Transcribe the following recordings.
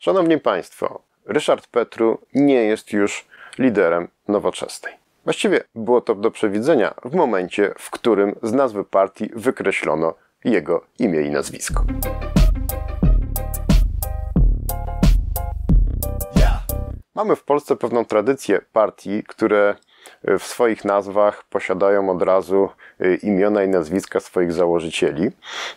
Szanowni Państwo, Ryszard Petru nie jest już liderem nowoczesnej. Właściwie było to do przewidzenia w momencie, w którym z nazwy partii wykreślono jego imię i nazwisko. Mamy w Polsce pewną tradycję partii, które w swoich nazwach posiadają od razu y, imiona i nazwiska swoich założycieli.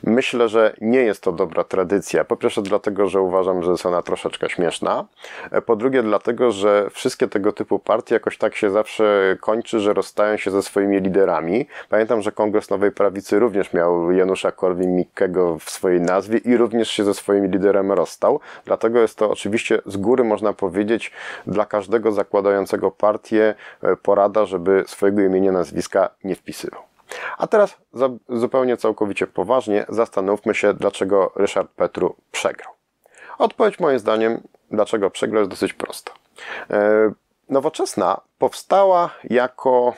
Myślę, że nie jest to dobra tradycja. Po pierwsze, dlatego, że uważam, że jest ona troszeczkę śmieszna. E, po drugie, dlatego, że wszystkie tego typu partie jakoś tak się zawsze kończy, że rozstają się ze swoimi liderami. Pamiętam, że Kongres Nowej Prawicy również miał Janusza Korwin-Mikkego w swojej nazwie i również się ze swoim liderem rozstał. Dlatego jest to oczywiście z góry można powiedzieć dla każdego zakładającego partię e, pora porada, żeby swojego imienia, nazwiska nie wpisywał. A teraz zupełnie całkowicie poważnie zastanówmy się, dlaczego Ryszard Petru przegrał. Odpowiedź moim zdaniem, dlaczego przegrał, jest dosyć prosta. E, nowoczesna powstała jako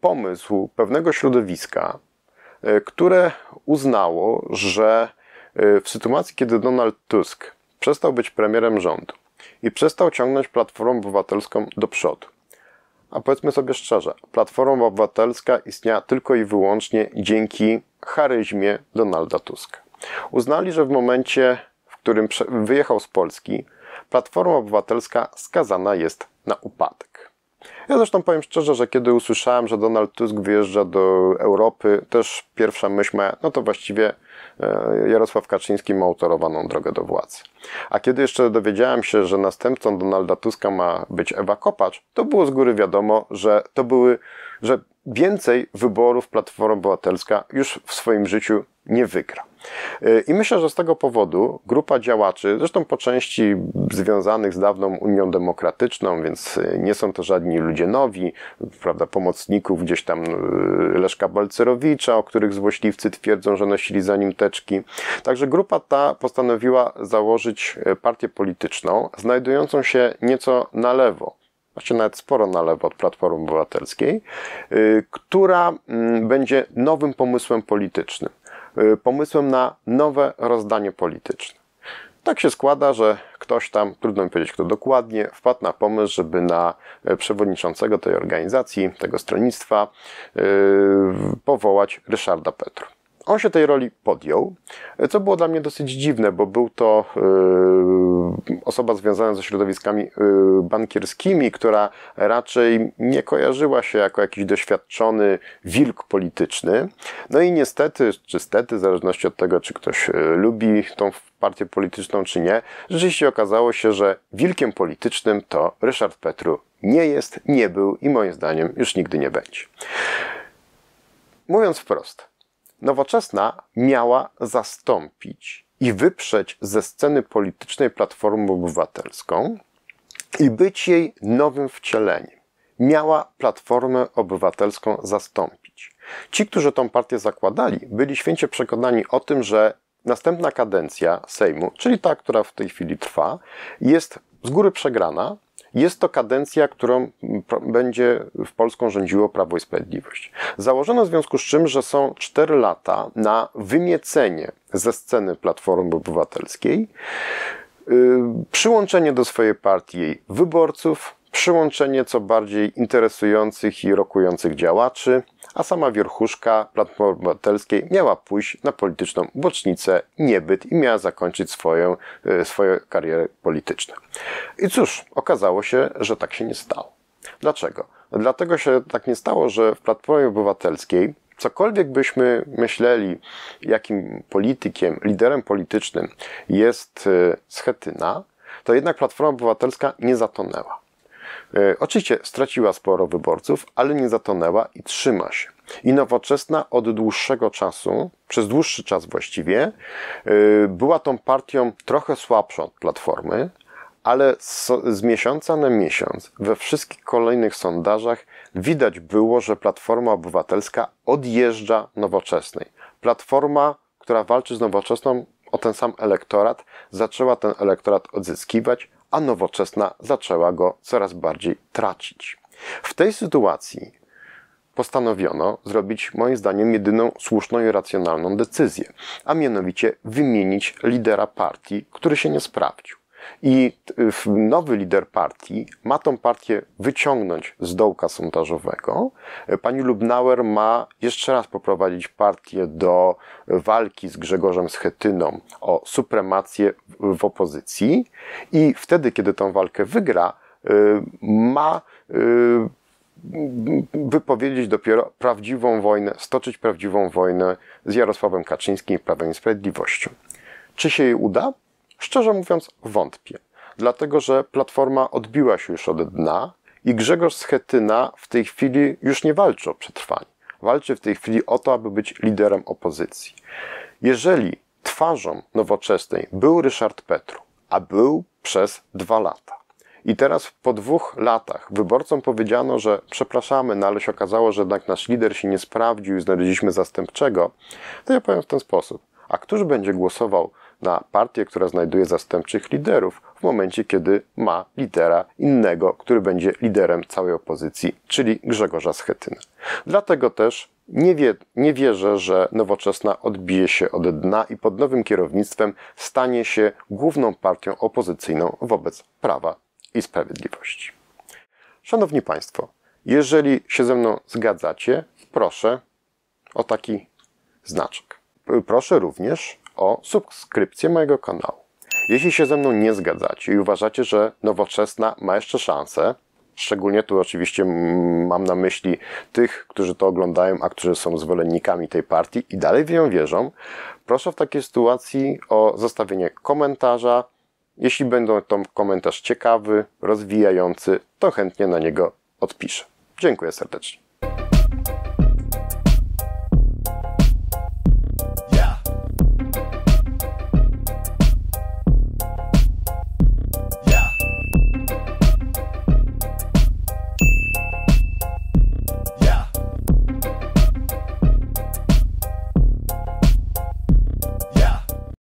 pomysł pewnego środowiska, e, które uznało, że e, w sytuacji, kiedy Donald Tusk przestał być premierem rządu i przestał ciągnąć Platformę Obywatelską do przodu, a powiedzmy sobie szczerze, Platforma Obywatelska istniała tylko i wyłącznie dzięki charyzmie Donalda Tuska. Uznali, że w momencie, w którym wyjechał z Polski, Platforma Obywatelska skazana jest na upadek. Ja zresztą powiem szczerze, że kiedy usłyszałem, że Donald Tusk wyjeżdża do Europy, też pierwsza myśl moja, no to właściwie E, Jarosław Kaczyński ma autorowaną drogę do władzy. A kiedy jeszcze dowiedziałem się, że następcą Donalda Tuska ma być Ewa Kopacz, to było z góry wiadomo, że to były, że więcej wyborów Platforma Obywatelska już w swoim życiu nie wygra. Y, I myślę, że z tego powodu grupa działaczy, zresztą po części związanych z dawną Unią Demokratyczną, więc y, nie są to żadni ludzie nowi, prawda, pomocników gdzieś tam y, Leszka Balcerowicza, o których złośliwcy twierdzą, że nosili za nim teczki. Także grupa ta postanowiła założyć partię polityczną, znajdującą się nieco na lewo właściwie znaczy nawet sporo na lewo od Platformy Obywatelskiej, y, która mm, będzie nowym pomysłem politycznym, y, pomysłem na nowe rozdanie polityczne. Tak się składa, że ktoś tam, trudno mi powiedzieć kto dokładnie, wpadł na pomysł, żeby na e, przewodniczącego tej organizacji, tego stronnictwa, y, powołać Ryszarda Petru. On się tej roli podjął, co było dla mnie dosyć dziwne, bo był to yy, osoba związana ze środowiskami yy, bankierskimi, która raczej nie kojarzyła się jako jakiś doświadczony wilk polityczny. No i niestety, czy stety, w zależności od tego, czy ktoś yy, lubi tą partię polityczną, czy nie, rzeczywiście okazało się, że wilkiem politycznym to Ryszard Petru nie jest, nie był i moim zdaniem już nigdy nie będzie. Mówiąc wprost, nowoczesna miała zastąpić i wyprzeć ze sceny politycznej Platformę Obywatelską i być jej nowym wcieleniem. Miała Platformę Obywatelską zastąpić. Ci, którzy tą partię zakładali, byli święcie przekonani o tym, że następna kadencja Sejmu, czyli ta, która w tej chwili trwa, jest z góry przegrana, jest to kadencja, którą będzie w Polską rządziło Prawo i Sprawiedliwość. Założono w związku z czym, że są 4 lata na wymiecenie ze sceny Platformy Obywatelskiej, y, przyłączenie do swojej partii jej wyborców, przyłączenie co bardziej interesujących i rokujących działaczy, a sama wierchuszka Platformy Obywatelskiej miała pójść na polityczną bocznicę, niebyt i miała zakończyć swoją, e, swoją karierę polityczną. I cóż, okazało się, że tak się nie stało. Dlaczego? Dlatego się tak nie stało, że w Platformie Obywatelskiej cokolwiek byśmy myśleli, jakim politykiem, liderem politycznym jest e, Schetyna, to jednak Platforma Obywatelska nie zatonęła. E, oczywiście straciła sporo wyborców, ale nie zatonęła i trzyma się. I nowoczesna od dłuższego czasu, przez dłuższy czas właściwie, e, była tą partią trochę słabszą od platformy, ale z, z, miesiąca na miesiąc we wszystkich kolejnych sondażach widać było, że Platforma Obywatelska odjeżdża nowoczesnej. Platforma, która walczy z nowoczesną o ten sam elektorat, zaczęła ten elektorat odzyskiwać, a nowoczesna zaczęła go coraz bardziej tracić. W tej sytuacji postanowiono zrobić, moim zdaniem, jedyną słuszną i racjonalną decyzję, a mianowicie wymienić lidera partii, który się nie sprawdził. I nowy lider partii ma tą partię wyciągnąć z dołka sondażowego. Pani Lubnauer ma jeszcze raz poprowadzić partię do walki z Grzegorzem Schetyną o supremację w opozycji i wtedy, kiedy tą walkę wygra, y, ma y, wypowiedzieć dopiero prawdziwą wojnę, stoczyć prawdziwą wojnę z Jarosławem Kaczyńskim i Prawem i Sprawiedliwością. Czy się jej uda? Szczerze mówiąc, wątpię, dlatego że platforma odbiła się już od dna i Grzegorz Schetyna w tej chwili już nie walczy o przetrwanie. Walczy w tej chwili o to, aby być liderem opozycji. Jeżeli twarzą nowoczesnej był Ryszard Petru, a był przez dwa lata, i teraz po dwóch latach wyborcom powiedziano, że przepraszamy, no ale się okazało, że jednak nasz lider się nie sprawdził i znaleźliśmy zastępczego, to ja powiem w ten sposób. A któż będzie głosował na partię, która znajduje zastępczych liderów w momencie, kiedy ma lidera innego, który będzie liderem całej opozycji, czyli Grzegorza Schetyny. Dlatego też nie, wie, nie wierzę, że nowoczesna odbije się od dna i pod nowym kierownictwem stanie się główną partią opozycyjną wobec prawa i sprawiedliwości. Szanowni Państwo, jeżeli się ze mną zgadzacie, proszę o taki znaczek. Proszę również o subskrypcję mojego kanału. Jeśli się ze mną nie zgadzacie i uważacie, że nowoczesna ma jeszcze szansę, Szczególnie tu oczywiście mam na myśli tych, którzy to oglądają, a którzy są zwolennikami tej partii i dalej w nią wierzą. Proszę w takiej sytuacji o zostawienie komentarza. Jeśli będą to komentarz ciekawy, rozwijający, to chętnie na niego odpiszę. Dziękuję serdecznie.